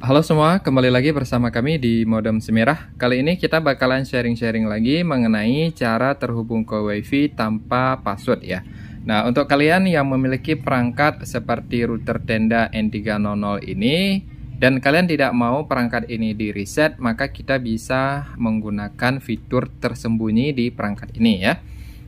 Halo semua, kembali lagi bersama kami di Modem Semirah. Kali ini kita bakalan sharing-sharing lagi mengenai cara terhubung ke WiFi tanpa password ya. Nah, untuk kalian yang memiliki perangkat seperti router Tenda N300 ini dan kalian tidak mau perangkat ini di reset, maka kita bisa menggunakan fitur tersembunyi di perangkat ini ya.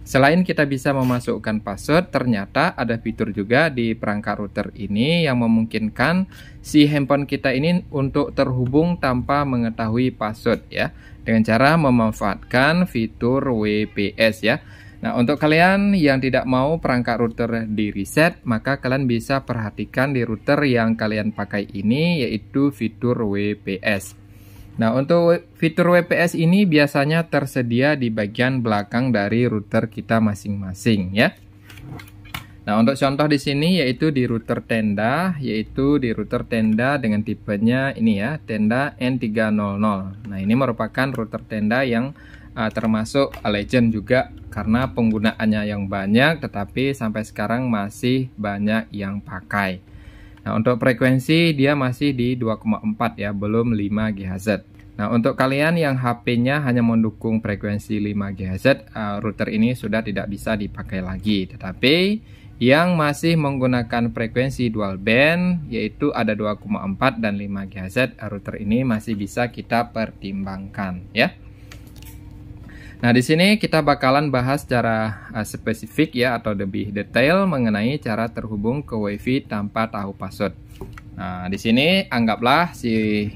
Selain kita bisa memasukkan password, ternyata ada fitur juga di perangkat router ini yang memungkinkan si handphone kita ini untuk terhubung tanpa mengetahui password ya, dengan cara memanfaatkan fitur WPS ya. Nah, untuk kalian yang tidak mau perangkat router di reset, maka kalian bisa perhatikan di router yang kalian pakai ini yaitu fitur WPS. Nah, untuk fitur WPS ini biasanya tersedia di bagian belakang dari router kita masing-masing ya. Nah, untuk contoh di sini yaitu di router tenda, yaitu di router tenda dengan tipenya ini ya, tenda N300. Nah, ini merupakan router tenda yang uh, termasuk legend juga karena penggunaannya yang banyak tetapi sampai sekarang masih banyak yang pakai. Nah, untuk frekuensi dia masih di 2,4 ya, belum 5 GHz. Nah, untuk kalian yang HP-nya hanya mendukung frekuensi 5 GHz, uh, eh, router ini sudah tidak bisa dipakai lagi. Tetapi yang masih menggunakan frekuensi dual band yaitu ada 2,4 dan 5 GHz, router ini masih bisa kita pertimbangkan ya. Nah, di sini kita bakalan bahas secara uh, spesifik ya atau lebih detail mengenai cara terhubung ke WiFi tanpa tahu password. Nah, di sini anggaplah si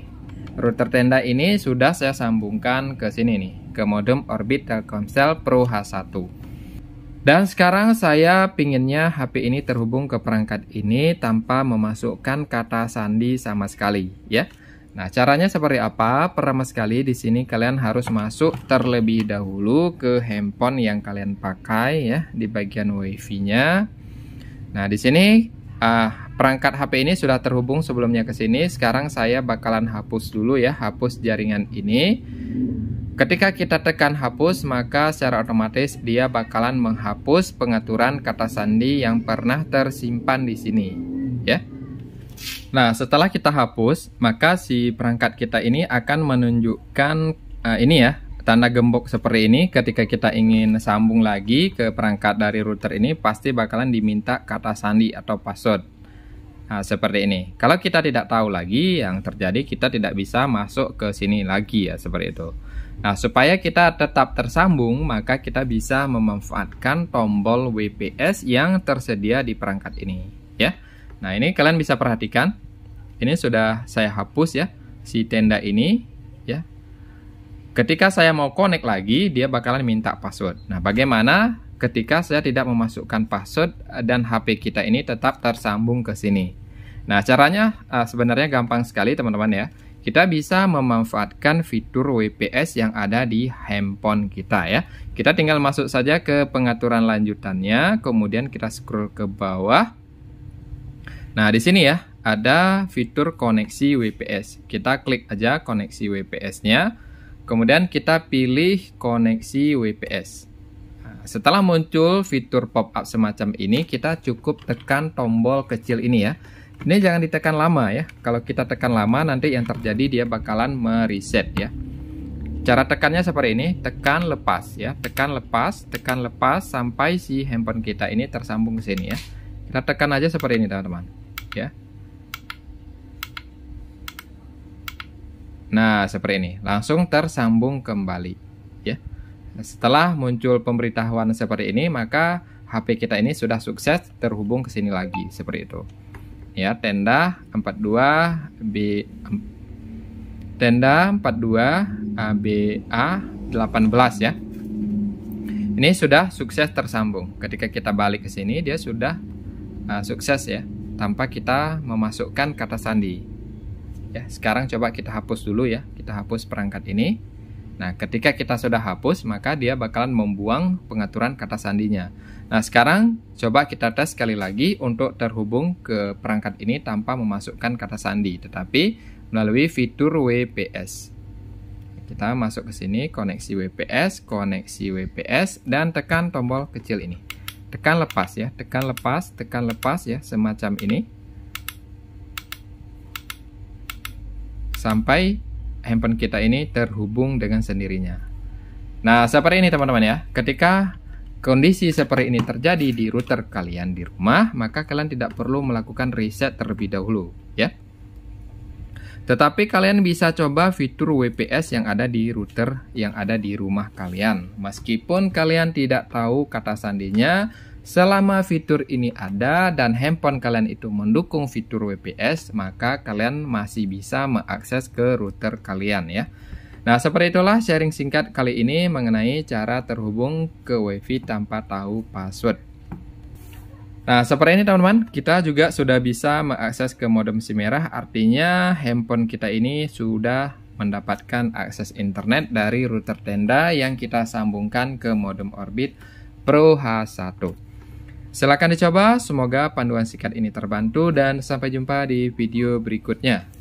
router tenda ini sudah saya sambungkan ke sini nih, ke modem Orbit Telkomsel Pro H1. Dan sekarang saya pinginnya HP ini terhubung ke perangkat ini tanpa memasukkan kata sandi sama sekali ya. Nah, caranya seperti apa? Pertama sekali di sini kalian harus masuk terlebih dahulu ke handphone yang kalian pakai ya di bagian WiFi-nya. Nah, di sini uh, perangkat HP ini sudah terhubung sebelumnya ke sini. Sekarang saya bakalan hapus dulu ya, hapus jaringan ini. Ketika kita tekan hapus, maka secara otomatis dia bakalan menghapus pengaturan kata sandi yang pernah tersimpan di sini, ya. Nah, setelah kita hapus, maka si perangkat kita ini akan menunjukkan uh, ini ya, tanda gembok seperti ini ketika kita ingin sambung lagi ke perangkat dari router ini pasti bakalan diminta kata sandi atau password. Nah, seperti ini. Kalau kita tidak tahu lagi yang terjadi, kita tidak bisa masuk ke sini lagi ya, seperti itu. Nah, supaya kita tetap tersambung, maka kita bisa memanfaatkan tombol WPS yang tersedia di perangkat ini. Nah, ini kalian bisa perhatikan. Ini sudah saya hapus ya si tenda ini ya. Ketika saya mau connect lagi, dia bakalan minta password. Nah, bagaimana ketika saya tidak memasukkan password dan HP kita ini tetap tersambung ke sini? Nah, caranya eh, sebenarnya gampang sekali teman-teman ya. Kita bisa memanfaatkan fitur WPS yang ada di handphone kita ya. Kita tinggal masuk saja ke pengaturan lanjutannya, kemudian kita scroll ke bawah Nah, di sini ya, ada fitur koneksi WPS. Kita klik aja koneksi WPS-nya. Kemudian kita pilih koneksi WPS. Nah, setelah muncul fitur pop-up semacam ini, kita cukup tekan tombol kecil ini ya. Ini jangan ditekan lama ya. Kalau kita tekan lama, nanti yang terjadi dia bakalan mereset ya. Cara tekannya seperti ini, tekan lepas ya. Tekan lepas, tekan lepas sampai si handphone kita ini tersambung ke sini ya. Kita tekan aja seperti ini teman-teman ya. Nah, seperti ini. Langsung tersambung kembali, ya. Setelah muncul pemberitahuan seperti ini, maka HP kita ini sudah sukses terhubung ke sini lagi, seperti itu. Ya, tenda 42 B tenda 42 ABA 18 ya. Ini sudah sukses tersambung. Ketika kita balik ke sini, dia sudah uh, sukses ya tanpa kita memasukkan kata sandi. Ya, sekarang coba kita hapus dulu ya. Kita hapus perangkat ini. Nah, ketika kita sudah hapus, maka dia bakalan membuang pengaturan kata sandinya. Nah, sekarang coba kita tes sekali lagi untuk terhubung ke perangkat ini tanpa memasukkan kata sandi, tetapi melalui fitur WPS. Kita masuk ke sini, koneksi WPS, koneksi WPS, dan tekan tombol kecil ini tekan lepas ya tekan lepas tekan lepas ya semacam ini sampai handphone kita ini terhubung dengan sendirinya nah seperti ini teman-teman ya ketika kondisi seperti ini terjadi di router kalian di rumah maka kalian tidak perlu melakukan reset terlebih dahulu ya tetapi kalian bisa coba fitur WPS yang ada di router yang ada di rumah kalian. Meskipun kalian tidak tahu kata sandinya, selama fitur ini ada dan handphone kalian itu mendukung fitur WPS, maka kalian masih bisa mengakses ke router kalian ya. Nah, seperti itulah sharing singkat kali ini mengenai cara terhubung ke WiFi tanpa tahu password. Nah, seperti ini teman-teman, kita juga sudah bisa mengakses ke modem SIM merah, artinya handphone kita ini sudah mendapatkan akses internet dari router tenda yang kita sambungkan ke modem Orbit Pro H1. Silahkan dicoba, semoga panduan sikat ini terbantu dan sampai jumpa di video berikutnya.